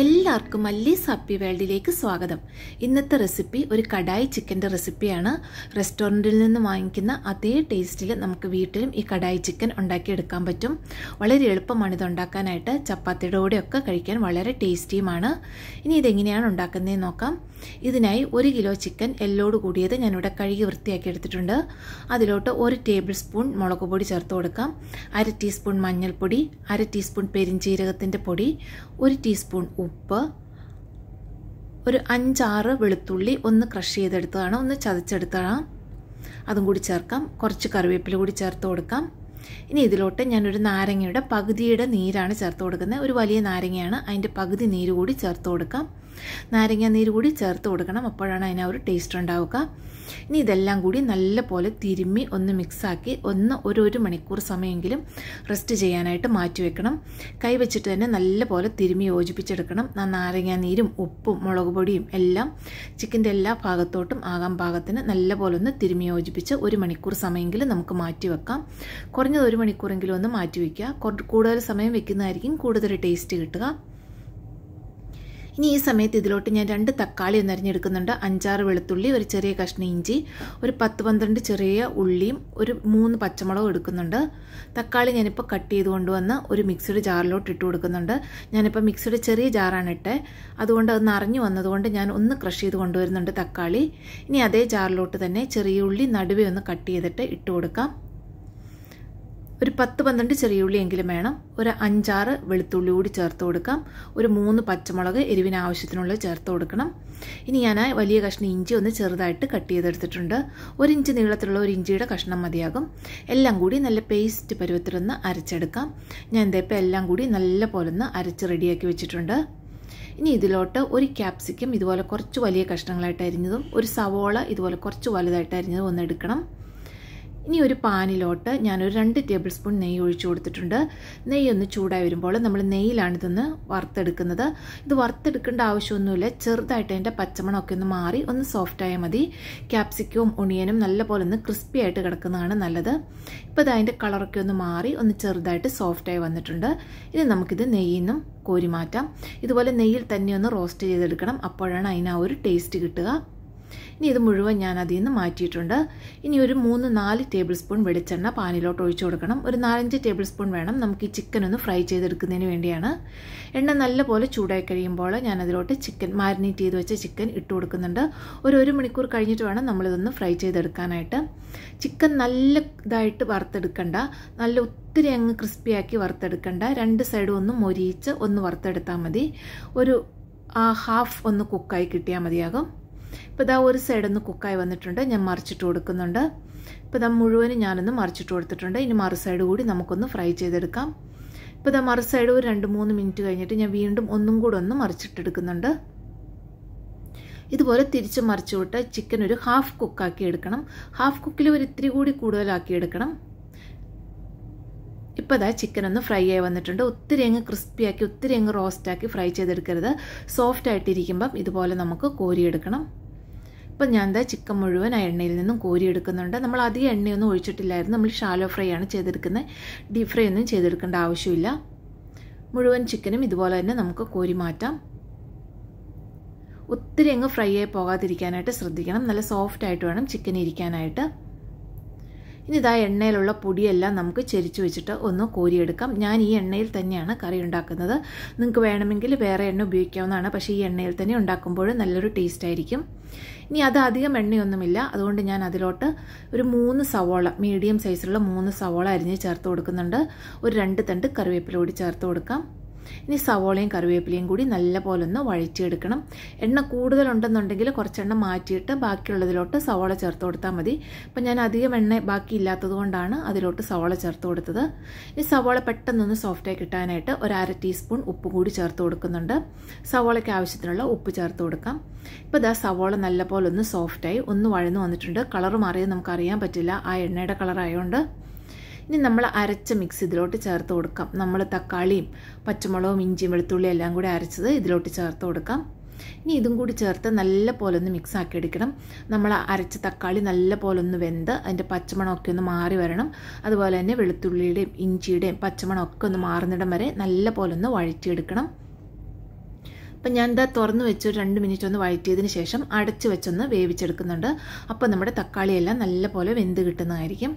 എല്ലാവർക്കും മല്ലീസ് ഹാപ്പി വേൾഡിലേക്ക് സ്വാഗതം ഇന്നത്തെ റെസിപ്പി ഒരു കടായി ചിക്കൻ്റെ റെസിപ്പിയാണ് റെസ്റ്റോറൻറ്റിൽ നിന്ന് വാങ്ങിക്കുന്ന അതേ ടേസ്റ്റിൽ നമുക്ക് വീട്ടിലും ഈ കടായി ചിക്കൻ ഉണ്ടാക്കിയെടുക്കാൻ പറ്റും വളരെ എളുപ്പമാണ് ഇത് ഉണ്ടാക്കാനായിട്ട് ചപ്പാത്തിയുടെ കൂടെയൊക്കെ കഴിക്കാൻ വളരെ ടേസ്റ്റിയുമാണ് ഇനി ഇതെങ്ങനെയാണ് ഉണ്ടാക്കുന്നതെന്ന് നോക്കാം ഇതിനായി ഒരു കിലോ ചിക്കൻ എല്ലോട് കൂടിയത് ഞാനിവിടെ കഴുകി വൃത്തിയാക്കി എടുത്തിട്ടുണ്ട് അതിലോട്ട് ഒരു ടേബിൾ സ്പൂൺ മുളക് പൊടി ചേർത്ത് കൊടുക്കാം അര ടീസ്പൂൺ മഞ്ഞൾപ്പൊടി അര ടീസ്പൂൺ പെരിഞ്ചീരകത്തിൻ്റെ പൊടി ഒരു ടീസ്പൂൺ ഉപ്പ് ഒരു അഞ്ചാറ് വെളുത്തുള്ളി ഒന്ന് ക്രഷ് ചെയ്തെടുത്തതാണ് ഒന്ന് ചതച്ചെടുത്തതാണ് അതും കൂടി ചേർക്കാം കുറച്ച് കറിവേപ്പില കൂടി ചേർത്ത് കൊടുക്കാം ഇനി ഇതിലോട്ട് ഞാനൊരു നാരങ്ങയുടെ പകുതിയുടെ നീരാണ് ചേർത്ത് കൊടുക്കുന്നത് ഒരു വലിയ നാരങ്ങയാണ് അതിൻ്റെ പകുതി നീര് കൂടി ചേർത്ത് കൊടുക്കാം നാരങ്ങാനീര് കൂടി ചേർത്ത് കൊടുക്കണം അപ്പോഴാണ് അതിനാ ഒരു ടേസ്റ്റ് ഉണ്ടാവുക ഇനി ഇതെല്ലാം കൂടി നല്ലപോലെ തിരുമ്മി ഒന്ന് മിക്സാക്കി ഒന്ന് ഒരു ഒരു മണിക്കൂർ സമയമെങ്കിലും റെസ്റ്റ് ചെയ്യാനായിട്ട് മാറ്റിവെക്കണം കൈ വെച്ചിട്ട് തന്നെ നല്ലപോലെ തിരുമ്മി യോജിപ്പിച്ചെടുക്കണം ആ നാരങ്ങ നീരും ഉപ്പും മുളക് പൊടിയും എല്ലാം ചിക്കൻ്റെ എല്ലാ ഭാഗത്തോട്ടും ആകാൻ പാകത്തിന് നല്ലപോലെ ഒന്ന് തിരുമ്മി യോജിപ്പിച്ച് ഒരു മണിക്കൂർ സമയമെങ്കിലും നമുക്ക് മാറ്റി വെക്കാം കുറഞ്ഞത് ഒരു മണിക്കൂറെങ്കിലും ഒന്ന് മാറ്റി വയ്ക്കുക കൂടുതൽ സമയം വെക്കുന്നതായിരിക്കും കൂടുതൽ ടേസ്റ്റ് കിട്ടുക ഇനി ഈ സമയത്ത് ഇതിലോട്ട് ഞാൻ രണ്ട് തക്കാളി അരിഞ്ഞെടുക്കുന്നുണ്ട് അഞ്ചാറ് വെളുത്തുള്ളി ഒരു ചെറിയ കഷ്ണം ഇഞ്ചി ഒരു പത്ത് പന്ത്രണ്ട് ചെറിയ ഉള്ളിയും ഒരു മൂന്ന് പച്ചമുളകും എടുക്കുന്നുണ്ട് തക്കാളി ഞാനിപ്പോൾ കട്ട് ചെയ്ത് കൊണ്ടുവന്ന് ഒരു മിക്സഡ് ജാറിലോട്ട് ഇട്ട് കൊടുക്കുന്നുണ്ട് ഞാനിപ്പോൾ മിക്സഡ് ചെറിയ ജാറാണ് ഇട്ടേ അതുകൊണ്ട് അത് അറിഞ്ഞു വന്നതുകൊണ്ട് ഞാൻ ഒന്ന് ക്രഷ് ചെയ്ത് കൊണ്ടുവരുന്നുണ്ട് തക്കാളി ഇനി അതേ ജാറിലോട്ട് തന്നെ ചെറിയ ഉള്ളി നടുവേ ഒന്ന് കട്ട് ചെയ്തിട്ട് ഇട്ട് കൊടുക്കാം ഒരു പത്ത് പന്ത്രണ്ട് ചെറിയ ഉള്ളിയെങ്കിലും വേണം ഒരു അഞ്ചാറ് വെളുത്തുള്ളി കൂടി ചേർത്ത് കൊടുക്കാം ഒരു മൂന്ന് പച്ചമുളക് എരിവിന് ആവശ്യത്തിനുള്ള ചേർത്ത് കൊടുക്കണം ഇനി ഞാൻ ആ വലിയ കഷ്ണം ഇഞ്ചി ഒന്ന് ചെറുതായിട്ട് കട്ട് ചെയ്തെടുത്തിട്ടുണ്ട് ഒരു ഇഞ്ച് നീളത്തിലുള്ള ഒരു ഇഞ്ചിയുടെ കഷ്ണം മതിയാകും എല്ലാം കൂടി നല്ല പേസ്റ്റ് ഒന്ന് അരച്ചെടുക്കാം ഞാൻ ഇതിപ്പോൾ എല്ലാം കൂടി നല്ല പോലെ ഒന്ന് അരച്ച് റെഡിയാക്കി വെച്ചിട്ടുണ്ട് ഇനി ഇതിലോട്ട് ഒരു ക്യാപ്സിക്കം ഇതുപോലെ കുറച്ച് വലിയ കഷ്ണങ്ങളായിട്ട് അരിഞ്ഞതും ഒരു സവോള ഇതുപോലെ കുറച്ച് വലുതായിട്ട് അരിഞ്ഞതും ഒന്ന് എടുക്കണം ഇനി ഒരു പാനിലോട്ട് ഞാനൊരു രണ്ട് ടേബിൾ സ്പൂൺ നെയ്യ് ഒഴിച്ചു കൊടുത്തിട്ടുണ്ട് നെയ്യ് ഒന്ന് ചൂടായി വരുമ്പോൾ നമ്മൾ നെയ്യിലാണ് ഇതൊന്ന് വറുത്തെടുക്കുന്നത് ഇത് വറുത്തെടുക്കേണ്ട ആവശ്യമൊന്നുമില്ല ചെറുതായിട്ട് അതിൻ്റെ പച്ചമണമൊക്കെ ഒന്ന് മാറി ഒന്ന് സോഫ്റ്റ് ആയാൽ മതി ക്യാപ്സിക്കവും ഒണിയനും നല്ലപോലെ ഒന്ന് ക്രിസ്പി ആയിട്ട് കിടക്കുന്നതാണ് നല്ലത് ഇപ്പോൾ അതിൻ്റെ കളറൊക്കെ ഒന്ന് മാറി ഒന്ന് ചെറുതായിട്ട് സോഫ്റ്റായി വന്നിട്ടുണ്ട് ഇനി നമുക്കിത് നെയ്യിൽ നിന്നും കോരിമാറ്റാം ഇതുപോലെ നെയ്യിൽ തന്നെ ഒന്ന് റോസ്റ്റ് ചെയ്തെടുക്കണം അപ്പോഴാണ് അതിന് ആ ഒരു ടേസ്റ്റ് കിട്ടുക ഇനി ഇത് മുഴുവൻ ഞാൻ അതിൽ നിന്ന് മാറ്റിയിട്ടുണ്ട് ഇനി ഒരു മൂന്ന് നാല് ടേബിൾ സ്പൂൺ വെളിച്ചെണ്ണ പാനിലോട്ട് ഒഴിച്ചു കൊടുക്കണം ഒരു നാലഞ്ച് ടേബിൾ സ്പൂൺ വേണം നമുക്ക് ഈ ചിക്കൻ ഒന്ന് ഫ്രൈ ചെയ്തെടുക്കുന്നതിന് വേണ്ടിയാണ് എണ്ണ നല്ലപോലെ ചൂടായി കഴിയുമ്പോൾ ഞാൻ അതിലോട്ട് ചിക്കൻ മാരിനേറ്റ് ചെയ്ത് വെച്ച ചിക്കൻ ഇട്ട് കൊടുക്കുന്നുണ്ട് ഒരു ഒരു മണിക്കൂർ കഴിഞ്ഞിട്ട് വേണം നമ്മളിതൊന്ന് ഫ്രൈ ചെയ്തെടുക്കാനായിട്ട് ചിക്കൻ നല്ല ഇതായിട്ട് വറുത്തെടുക്കണ്ട നല്ല ഒത്തിരി അങ്ങ് ക്രിസ്പിയാക്കി വറുത്തെടുക്കണ്ട രണ്ട് സൈഡും ഒന്ന് മൊരിയിച്ച് ഒന്ന് വറുത്തെടുത്താൽ മതി ഒരു ഹാഫ് ഒന്ന് കുക്കായി കിട്ടിയാൽ മതിയാകും ഇപ്പോൾ ഇതാ ഒരു സൈഡൊന്ന് കുക്കായി വന്നിട്ടുണ്ട് ഞാൻ മറിച്ചിട്ട് കൊടുക്കുന്നുണ്ട് ഇപ്പോൾ ഇതാ മുഴുവനും ഞാനൊന്ന് മറിച്ചിട്ട് കൊടുത്തിട്ടുണ്ട് ഇനി മറു സൈഡ് കൂടി നമുക്കൊന്ന് ഫ്രൈ ചെയ്തെടുക്കാം ഇപ്പോൾ ഇതാ മറു സൈഡ് ഒരു രണ്ട് മൂന്ന് മിനിറ്റ് കഴിഞ്ഞിട്ട് ഞാൻ വീണ്ടും ഒന്നും കൂടെ ഒന്ന് മറിച്ചിട്ടെടുക്കുന്നുണ്ട് ഇതുപോലെ തിരിച്ച് മറിച്ചു വിട്ട് ചിക്കൻ ഒരു ഹാഫ് കുക്കാക്കി എടുക്കണം ഹാഫ് കുക്കിൽ ഒരു ഇത്തിരി കൂടി കൂടുതലാക്കിയെടുക്കണം എടുക്കണം ഇപ്പോൾ ഇതാ ചിക്കൻ ഒന്ന് ഫ്രൈ ആയി വന്നിട്ടുണ്ട് ഒത്തിരി അങ്ങ് ക്രിസ്പി ആക്കി ഒത്തിരി അങ്ങ് റോസ്റ്റാക്കി ഫ്രൈ ചെയ്തെടുക്കരുത് സോഫ്റ്റ് ആയിട്ടിരിക്കുമ്പം ഇതുപോലെ നമുക്ക് കോരിയെടുക്കണം ഇപ്പം ഞാൻ എന്താ ചിക്കൻ മുഴുവൻ എണ്ണയിൽ നിന്നും കോരിയെടുക്കുന്നുണ്ട് നമ്മൾ അധികം എണ്ണയൊന്നും ഒഴിച്ചിട്ടില്ലായിരുന്നു നമ്മൾ ഷാലോ ഫ്രൈ ആണ് ചെയ്തെടുക്കുന്നത് ഡീപ് ഫ്രൈ ഒന്നും ചെയ്തെടുക്കേണ്ട ആവശ്യമില്ല മുഴുവൻ ചിക്കനും ഇതുപോലെ തന്നെ നമുക്ക് കോരി മാറ്റാം ഒത്തിരി അങ്ങ് ഫ്രൈ ആയി പോകാതിരിക്കാനായിട്ട് ശ്രദ്ധിക്കണം നല്ല സോഫ്റ്റ് ആയിട്ട് വേണം ചിക്കൻ ഇരിക്കാനായിട്ട് ഇനി ഇതാ എണ്ണയിലുള്ള പൊടിയെല്ലാം നമുക്ക് ചെരിച്ച് വെച്ചിട്ട് ഒന്ന് കോരിയെടുക്കാം ഞാൻ ഈ എണ്ണയിൽ തന്നെയാണ് കറി ഉണ്ടാക്കുന്നത് നിങ്ങൾക്ക് വേണമെങ്കിൽ വേറെ എണ്ണ ഉപയോഗിക്കാവുന്നതാണ് പക്ഷേ ഈ എണ്ണയിൽ തന്നെ ഉണ്ടാക്കുമ്പോൾ നല്ലൊരു ടേസ്റ്റ് ആയിരിക്കും ഇനി അത് അധികം എണ്ണയൊന്നുമില്ല അതുകൊണ്ട് ഞാൻ അതിലോട്ട് ഒരു മൂന്ന് സവോള മീഡിയം സൈസിലുള്ള മൂന്ന് സവോള അരിഞ്ഞ് ചേർത്ത് കൊടുക്കുന്നുണ്ട് ഒരു രണ്ട് തണ്ട് കറിവേപ്പില കൂടി ചേർത്ത് കൊടുക്കാം ഇനി സവോളയും കറിവേപ്പിലയും കൂടി നല്ലപോലെ ഒന്ന് വഴറ്റിയെടുക്കണം എണ്ണ കൂടുതലുണ്ടെന്നുണ്ടെങ്കിൽ കുറച്ചെണ്ണ മാറ്റിയിട്ട് ബാക്കിയുള്ളതിലോട്ട് സവോള ചേർത്ത് കൊടുത്താൽ മതി അപ്പം ഞാൻ അധികം എണ്ണ ബാക്കി ഇല്ലാത്തത് കൊണ്ടാണ് അതിലോട്ട് സവോള ചേർത്ത് കൊടുത്തത് ഇനി സവോള പെട്ടെന്നൊന്ന് സോഫ്റ്റായി കിട്ടാനായിട്ട് ഒരു അര ടീസ്പൂൺ ഉപ്പ് കൂടി ചേർത്ത് കൊടുക്കുന്നുണ്ട് സവോളയ്ക്ക് ആവശ്യത്തിനുള്ള ഉപ്പ് ചേർത്ത് കൊടുക്കാം ഇപ്പോൾ ഇതാ സവോള നല്ലപോലെ ഒന്ന് സോഫ്റ്റായി ഒന്ന് വഴന്നു വന്നിട്ടുണ്ട് കളർ മാറിയത് നമുക്കറിയാൻ പറ്റില്ല ആ എണ്ണയുടെ കളറായതുകൊണ്ട് ഇനി നമ്മൾ അരച്ച മിക്സ് ഇതിലോട്ട് ചേർത്ത് കൊടുക്കാം നമ്മൾ തക്കാളിയും പച്ചമുളകും ഇഞ്ചിയും വെളുത്തുള്ളിയും എല്ലാം കൂടി അരച്ചത് ഇതിലോട്ട് ചേർത്ത് കൊടുക്കാം ഇനി ഇതും കൂടി ചേർത്ത് നല്ല പോലെ ഒന്ന് മിക്സ് ആക്കി എടുക്കണം നമ്മൾ അരച്ച തക്കാളി നല്ല പോലെ ഒന്ന് വെന്ത് അതിൻ്റെ പച്ചമണമൊക്കെ ഒന്ന് മാറി വരണം അതുപോലെ തന്നെ വെളുത്തുള്ളിയുടെയും ഇഞ്ചിയുടെയും പച്ചമണമൊക്കെ ഒന്ന് മാറുന്നിടം വരെ നല്ല പോലെ ഒന്ന് വഴറ്റിയെടുക്കണം അപ്പം ഞാൻ എന്താ തുറന്നു വെച്ച് രണ്ട് മിനിറ്റ് ഒന്ന് വഴറ്റിയതിന് ശേഷം അടച്ച് വെച്ചൊന്ന് വേവിച്ചെടുക്കുന്നുണ്ട് അപ്പോൾ നമ്മുടെ തക്കാളിയെല്ലാം നല്ല പോലെ വെന്ത് കിട്ടുന്നതായിരിക്കും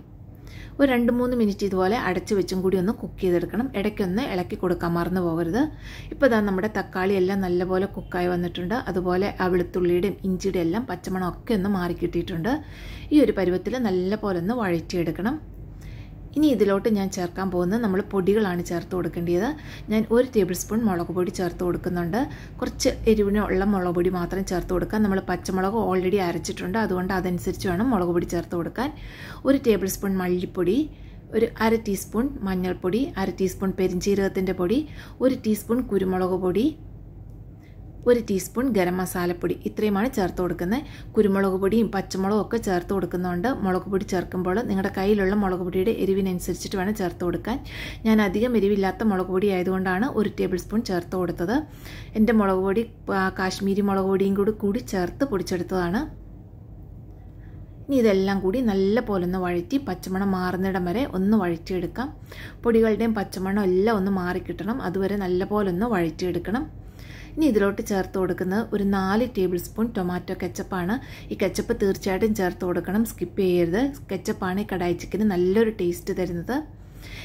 ഒരു രണ്ട് മൂന്ന് മിനിറ്റ് ഇതുപോലെ അടച്ചു വെച്ചും കൂടി ഒന്ന് കുക്ക് ചെയ്തെടുക്കണം ഇടയ്ക്കൊന്ന് ഇളക്കി കൊടുക്കാൻ മറന്നു പോകരുത് ഇപ്പോൾ ഇതാ നമ്മുടെ തക്കാളി എല്ലാം നല്ലപോലെ കുക്കായി വന്നിട്ടുണ്ട് അതുപോലെ ആ വെളുത്തുള്ളിയുടെയും ഇഞ്ചിയുടെയും എല്ലാം പച്ചമണമൊക്കെ ഒന്ന് മാറി കിട്ടിയിട്ടുണ്ട് ഈ ഒരു പരുവത്തിൽ നല്ലപോലെ ഒന്ന് വഴറ്റിയെടുക്കണം ഇനി ഇതിലോട്ട് ഞാൻ ചേർക്കാൻ പോകുന്നത് നമ്മൾ പൊടികളാണ് ചേർത്ത് കൊടുക്കേണ്ടത് ഞാൻ ഒരു ടേബിൾ സ്പൂൺ മുളക് പൊടി ചേർത്ത് കൊടുക്കുന്നുണ്ട് കുറച്ച് എരിവിനുള്ള മുളക് പൊടി മാത്രം ചേർത്ത് കൊടുക്കാൻ നമ്മൾ പച്ചമുളക് ഓൾറെഡി അരച്ചിട്ടുണ്ട് അതുകൊണ്ട് അതനുസരിച്ച് വേണം മുളക് പൊടി ചേർത്ത് കൊടുക്കാൻ ഒരു ടേബിൾ സ്പൂൺ മല്ലിപ്പൊടി ഒരു അര ടീസ്പൂൺ മഞ്ഞൾപ്പൊടി അര ടീസ്പൂൺ പെരിഞ്ചീരകത്തിൻ്റെ പൊടി ഒരു ടീസ്പൂൺ കുരുമുളക് പൊടി ഒരു ടീസ്പൂൺ ഗരം മസാലപ്പൊടി ഇത്രയുമാണ് ചേർത്ത് കൊടുക്കുന്നത് കുരുമുളക് പൊടിയും പച്ചമുളകും ഒക്കെ ചേർത്ത് കൊടുക്കുന്നതുകൊണ്ട് മുളക് പൊടി ചേർക്കുമ്പോൾ നിങ്ങളുടെ കയ്യിലുള്ള മുളക് പൊടിയുടെ എരിവിനനുസരിച്ചിട്ട് വേണം ചേർത്ത് കൊടുക്കാൻ ഞാൻ അധികം എരിവില്ലാത്ത മുളക് പൊടി ആയതുകൊണ്ടാണ് ഒരു ടേബിൾ സ്പൂൺ ചേർത്ത് കൊടുത്തത് എൻ്റെ മുളക് പൊടി കാശ്മീരി മുളക് പൊടിയും കൂടി കൂടി ചേർത്ത് പൊടിച്ചെടുത്തതാണ് ഇനി ഇതെല്ലാം കൂടി നല്ല പോലെ ഒന്ന് വഴറ്റി പച്ചമണം മാറുന്നിടം വരെ ഒന്ന് വഴറ്റിയെടുക്കാം പൊടികളുടെയും പച്ചമണം എല്ലാം ഒന്ന് മാറിക്കിട്ടണം അതുവരെ നല്ല പോലെ ഒന്ന് വഴറ്റിയെടുക്കണം ഇനി ഇതിലോട്ട് ചേർത്ത് കൊടുക്കുന്നത് ഒരു നാല് ടേബിൾ സ്പൂൺ ടൊമാറ്റോ കെച്ചപ്പാണ് ഈ കെച്ചപ്പ് തീർച്ചയായിട്ടും ചേർത്ത് കൊടുക്കണം സ്കിപ്പ് ചെയ്യരുത് കെച്ചപ്പാണ് ഈ കടായി ചിക്കന് നല്ലൊരു ടേസ്റ്റ് തരുന്നത്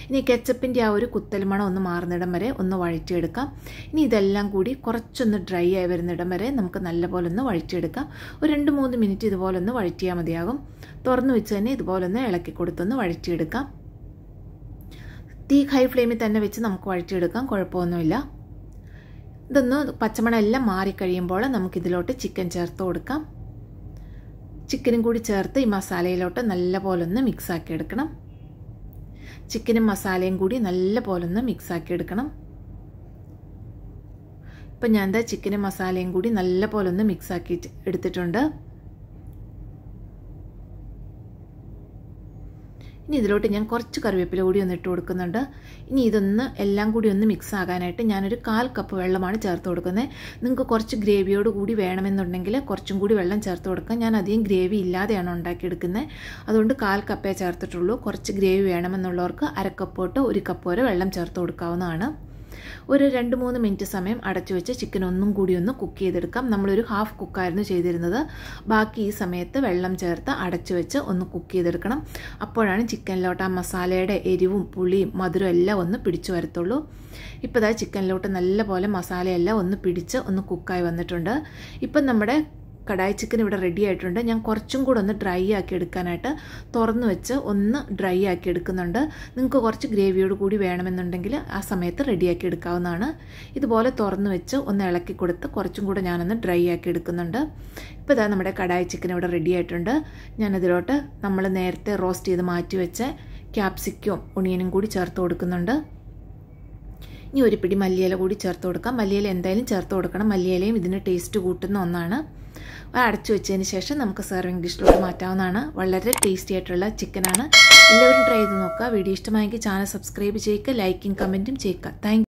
ഇനി കെച്ചപ്പിൻ്റെ ആ ഒരു കുത്തൽമണം ഒന്ന് മാറുന്നിടം വരെ ഒന്ന് വഴറ്റിയെടുക്കാം ഇനി ഇതെല്ലാം കൂടി കുറച്ചൊന്ന് ഡ്രൈ ആയി വരുന്നിടം വരെ നമുക്ക് നല്ലപോലെ ഒന്ന് വഴറ്റിയെടുക്കാം ഒരു രണ്ട് മൂന്ന് മിനിറ്റ് ഇതുപോലെ ഒന്ന് വഴറ്റിയാൽ മതിയാകും തുറന്നു വെച്ച് തന്നെ ഇതുപോലെ ഒന്ന് ഇളക്കി കൊടുത്തൊന്ന് വഴറ്റിയെടുക്കാം തീ ഹൈ ഫ്ലെയിമിൽ തന്നെ വെച്ച് നമുക്ക് വഴറ്റിയെടുക്കാം കുഴപ്പമൊന്നുമില്ല ഇതൊന്ന് പച്ചമണം എല്ലാം മാറിക്കഴിയുമ്പോൾ നമുക്കിതിലോട്ട് ചിക്കൻ ചേർത്ത് കൊടുക്കാം ചിക്കനും കൂടി ചേർത്ത് ഈ മസാലയിലോട്ട് നല്ല ഒന്ന് മിക്സാക്കി എടുക്കണം ചിക്കനും മസാലയും കൂടി നല്ല ഒന്ന് മിക്സാക്കി എടുക്കണം ഇപ്പം ഞാൻ എന്താ ചിക്കനും മസാലയും കൂടി നല്ല ഒന്ന് മിക്സാക്കി എടുത്തിട്ടുണ്ട് ഇനി ഇതിലോട്ട് ഞാൻ കുറച്ച് കറിവേപ്പില കൂടി ഒന്ന് ഇട്ട് കൊടുക്കുന്നുണ്ട് ഇനി ഇതൊന്ന് എല്ലാം കൂടി ഒന്ന് മിക്സ് ആകാനായിട്ട് ഞാനൊരു കാൽ കപ്പ് വെള്ളമാണ് ചേർത്ത് കൊടുക്കുന്നത് നിങ്ങൾക്ക് കുറച്ച് ഗ്രേവിയോട് കൂടി വേണമെന്നുണ്ടെങ്കിൽ കുറച്ചും കൂടി വെള്ളം ചേർത്ത് കൊടുക്കാം ഞാൻ അധികം ഗ്രേവി ഇല്ലാതെയാണ് ഉണ്ടാക്കിയെടുക്കുന്നത് അതുകൊണ്ട് കാൽ കപ്പേ ചേർത്തിട്ടുള്ളൂ കുറച്ച് ഗ്രേവി വേണമെന്നുള്ളവർക്ക് അരക്കപ്പോട്ട് ഒരു കപ്പ് വരെ വെള്ളം ചേർത്ത് കൊടുക്കാവുന്നതാണ് ഒരു രണ്ട് മൂന്ന് മിനിറ്റ് സമയം അടച്ചു വെച്ച് ചിക്കൻ ഒന്നും കൂടി ഒന്ന് കുക്ക് ചെയ്തെടുക്കാം നമ്മളൊരു ഹാഫ് കുക്കായിരുന്നു ചെയ്തിരുന്നത് ബാക്കി ഈ സമയത്ത് വെള്ളം ചേർത്ത് അടച്ചു വെച്ച് ഒന്ന് കുക്ക് ചെയ്തെടുക്കണം അപ്പോഴാണ് ചിക്കനിലോട്ട് ആ മസാലയുടെ എരിവും പുളിയും മധുരം എല്ലാം ഒന്ന് പിടിച്ചു വരത്തുള്ളൂ ഇപ്പോൾ ഇതാ ചിക്കനിലോട്ട് നല്ലപോലെ മസാലയെല്ലാം ഒന്ന് പിടിച്ച് ഒന്ന് കുക്കായി വന്നിട്ടുണ്ട് ഇപ്പം നമ്മുടെ കടായി ചിക്കൻ ഇവിടെ റെഡി ആയിട്ടുണ്ട് ഞാൻ കുറച്ചും കൂടെ ഒന്ന് ഡ്രൈ ആക്കി എടുക്കാനായിട്ട് തുറന്നു വെച്ച് ഒന്ന് ഡ്രൈ ആക്കി എടുക്കുന്നുണ്ട് നിങ്ങൾക്ക് കുറച്ച് ഗ്രേവിയോട് കൂടി വേണമെന്നുണ്ടെങ്കിൽ ആ സമയത്ത് റെഡിയാക്കി എടുക്കാവുന്നതാണ് ഇതുപോലെ തുറന്നു വെച്ച് ഒന്ന് ഇളക്കി കൊടുത്ത് കുറച്ചും കൂടെ ഞാനൊന്ന് ഡ്രൈ ആക്കി എടുക്കുന്നുണ്ട് ഇപ്പോൾ ഇതാ നമ്മുടെ കടായി ചിക്കൻ ഇവിടെ റെഡി ആയിട്ടുണ്ട് ഞാനിതിലോട്ട് നമ്മൾ നേരത്തെ റോസ്റ്റ് ചെയ്ത് മാറ്റി വെച്ച ക്യാപ്സിക്കും ഒണിയനും കൂടി ചേർത്ത് കൊടുക്കുന്നുണ്ട് ഇനി ഒരു പിടി മല്ലിയില കൂടി ചേർത്ത് കൊടുക്കാം മല്ലിയില എന്തായാലും ചേർത്ത് കൊടുക്കണം മല്ലിയിലയും ഇതിന് ടേസ്റ്റ് കൂട്ടുന്ന ഒന്നാണ് അടച്ചു വെച്ചതിന് ശേഷം നമുക്ക് സെർവിങ് ഡിഷിലോട്ട് മാറ്റാവുന്നതാണ് വളരെ ടേസ്റ്റി ആയിട്ടുള്ള ചിക്കനാണ് എല്ലാവരും ട്രൈ ചെയ്ത് നോക്കുക വീഡിയോ ഇഷ്ടമായെങ്കിൽ ചാനൽ സബ്സ്ക്രൈബ് ചെയ്യുക ലൈക്കും കമൻറ്റും ചെയ്യുക താങ്ക്